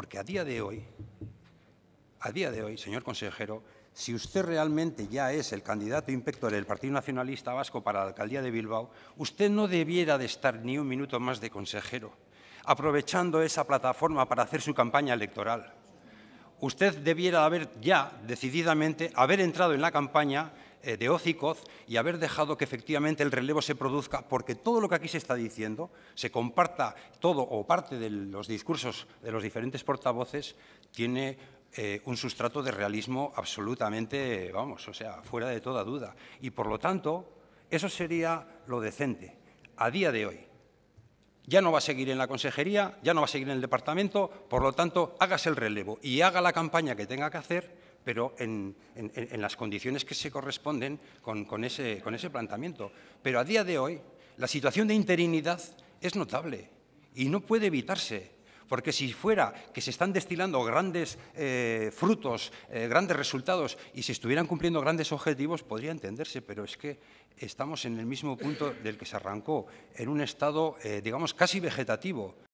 Porque a día de hoy, a día de hoy, señor consejero, si usted realmente ya es el candidato inspector del Partido Nacionalista Vasco para la alcaldía de Bilbao, usted no debiera de estar ni un minuto más de consejero, aprovechando esa plataforma para hacer su campaña electoral. Usted debiera haber ya decididamente haber entrado en la campaña eh, de Oz y haber dejado que efectivamente el relevo se produzca, porque todo lo que aquí se está diciendo, se comparta todo o parte de los discursos de los diferentes portavoces, tiene eh, un sustrato de realismo absolutamente, vamos, o sea, fuera de toda duda. Y por lo tanto, eso sería lo decente a día de hoy ya no va a seguir en la consejería, ya no va a seguir en el departamento, por lo tanto, hágase el relevo y haga la campaña que tenga que hacer, pero en, las condiciones que se corresponden ese, con ese planteamiento. Pero a día de hoy, la situación de interinidad es notable y no puede evitarse porque si fuera que se están destilando grandes eh, frutos, eh, grandes resultados, y se estuvieran cumpliendo grandes objetivos, podría entenderse, pero es que estamos en el mismo punto del que se arrancó, en un estado, eh, digamos, casi vegetativo.